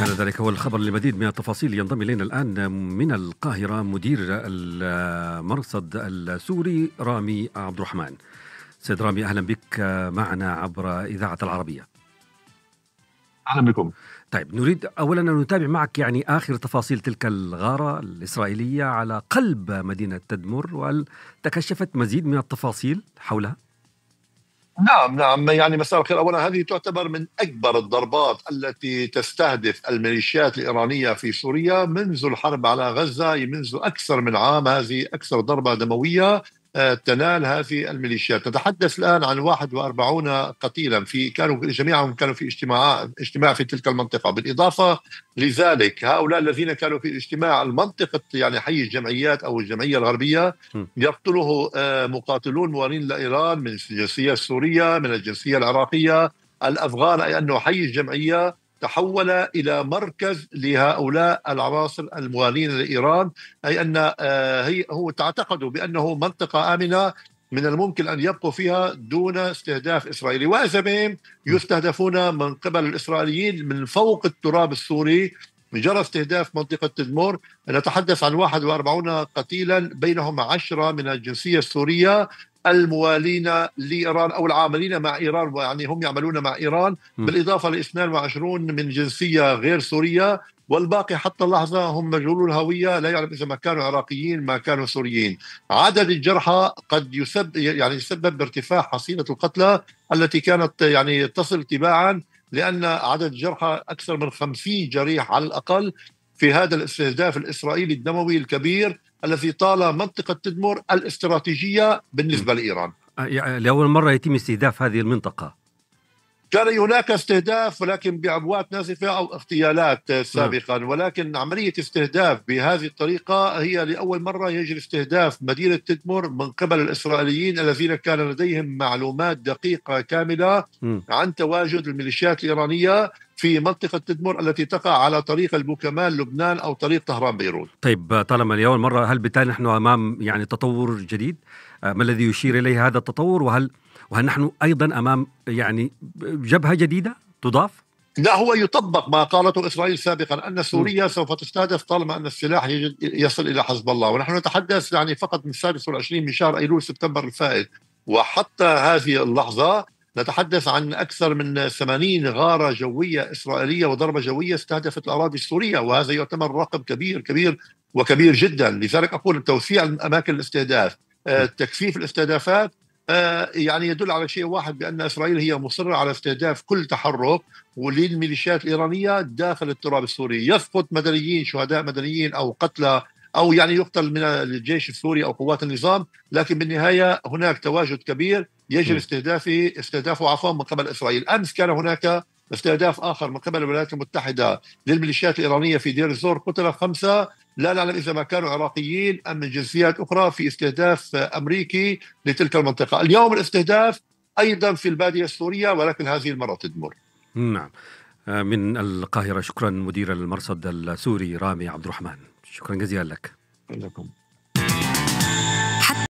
كان ذلك هو الخبر لمزيد من التفاصيل ينضم الينا الان من القاهره مدير المرصد السوري رامي عبد الرحمن. سيد رامي اهلا بك معنا عبر اذاعه العربيه. اهلا بكم. طيب نريد اولا ان نتابع معك يعني اخر تفاصيل تلك الغاره الاسرائيليه على قلب مدينه تدمر وهل تكشفت مزيد من التفاصيل حولها؟ نعم نعم يعني مساء الخير اولا هذه تعتبر من اكبر الضربات التي تستهدف الميليشيات الايرانيه في سوريا منذ الحرب على غزه منذ اكثر من عام هذه اكثر ضربه دمويه آه، تنال هذه الميليشيات نتحدث الآن عن 41 قتيلا في كانوا جميعهم كانوا في اجتماع اجتماع في تلك المنطقة بالإضافة لذلك هؤلاء الذين كانوا في الاجتماع المنطقة يعني حي الجمعيات أو الجمعية الغربية يقتله آه، مقاتلون موالين لإيران من الجنسية السورية من الجنسية العراقية الأفغان أي أنه حي الجمعية تحول الى مركز لهؤلاء العناصر الموالين لايران اي ان آه، هي هو تعتقدوا بانه منطقه امنه من الممكن ان يبقوا فيها دون استهداف اسرائيلي، واذا بهم يستهدفون من قبل الاسرائيليين من فوق التراب السوري جرى استهداف منطقة تدمور نتحدث عن 41 قتيلا بينهم 10 من الجنسية السورية الموالين لايران او العاملين مع ايران يعني هم يعملون مع ايران بالاضافه ل 22 من جنسيه غير سوريه والباقي حتى اللحظة هم مجهول الهوية لا يعرف إذا ما كانوا عراقيين ما كانوا سوريين عدد الجرحى قد يسبب يعني يسبب بارتفاع حصيلة القتلى التي كانت يعني تصل تباعا لأن عدد الجرحى أكثر من 50 جريح على الأقل في هذا الاستهداف الإسرائيلي الدموي الكبير الذي طال منطقة تدمر الاستراتيجية بالنسبة لإيران يعني لأول مرة يتم استهداف هذه المنطقة كان هناك استهداف ولكن بعبوات نازفة أو اغتيالات سابقا م. ولكن عملية استهداف بهذه الطريقة هي لأول مرة يجري استهداف مدينة تدمر من قبل الإسرائيليين الذين كان لديهم معلومات دقيقة كاملة م. عن تواجد الميليشيات الإيرانية في منطقة تدمر التي تقع على طريق البوكمال لبنان أو طريق طهران بيروت طيب طالما اليوم مرة هل بالتالي نحن أمام يعني تطور جديد آه، ما الذي يشير إليه هذا التطور وهل وهل نحن أيضا أمام يعني جبهة جديدة تضاف؟ لا هو يطبق ما قالته اسرائيل سابقا ان سوريا سوف تستهدف طالما ان السلاح يصل الى حزب الله ونحن نتحدث يعني فقط من 26 من شهر ايلول سبتمبر الفائت وحتى هذه اللحظه نتحدث عن أكثر من 80 غارة جوية إسرائيلية وضربة جوية استهدفت الأراضي السورية وهذا يعتبر رقم كبير كبير وكبير جدا لذلك أقول توسيع أماكن الاستهداف آه، تكثيف الاستهدافات آه، يعني يدل على شيء واحد بأن إسرائيل هي مصرة على استهداف كل تحرك وللميليشيات الإيرانية داخل التراب السوري يسقط مدنيين شهداء مدنيين أو قتلى او يعني يقتل من الجيش السوري او قوات النظام، لكن بالنهايه هناك تواجد كبير يجب استهدافه استهدافه عفوا من قبل اسرائيل، امس كان هناك استهداف اخر من قبل الولايات المتحده للميليشيات الايرانيه في دير الزور قتل خمسه لا نعلم اذا ما كانوا عراقيين ام من جنسيات اخرى في استهداف امريكي لتلك المنطقه، اليوم الاستهداف ايضا في الباديه السوريه ولكن هذه المره تدمر. نعم. آه، من القاهره شكرا مدير المرصد السوري رامي عبد الرحمن، شكرا جزيلا لك. لكم.